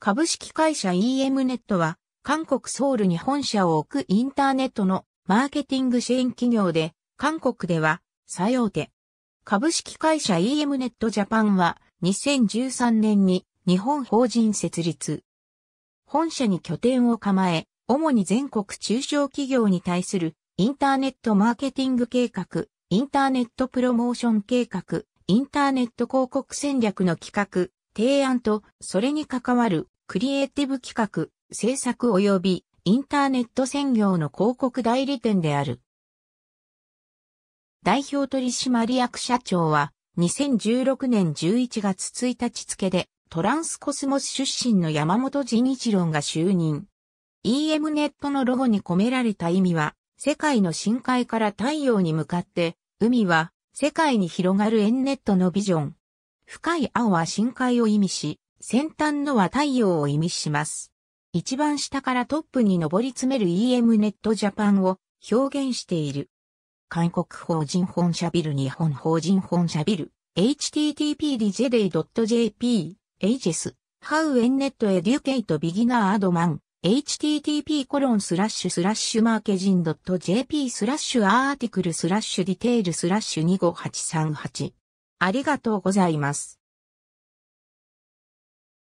株式会社 EM ネットは、韓国ソウルに本社を置くインターネットのマーケティング支援企業で、韓国では、最大手。株式会社 EM ネットジャパンは、2013年に日本法人設立。本社に拠点を構え、主に全国中小企業に対するインターネットマーケティング計画、インターネットプロモーション計画、インターネット広告戦略の企画、提案と、それに関わる、クリエイティブ企画、制作及び、インターネット専業の広告代理店である。代表取締役社長は、2016年11月1日付で、トランスコスモス出身の山本仁一郎が就任。EM ネットのロゴに込められた意味は、世界の深海から太陽に向かって、海は世界に広がるエンネットのビジョン。深い青は深海を意味し、先端のは太陽を意味します。一番下からトップに上り詰める EM ネットジャパンを表現している。韓国法人本社ビル日本法人本社ビル http.dj.jp エイジェス How en net educate beginner ad man http コロンスラッシュスラッシュマーケジン .jp スラッシュアーティクルスラッシュディテールスラッシュ25838ありがとうございます。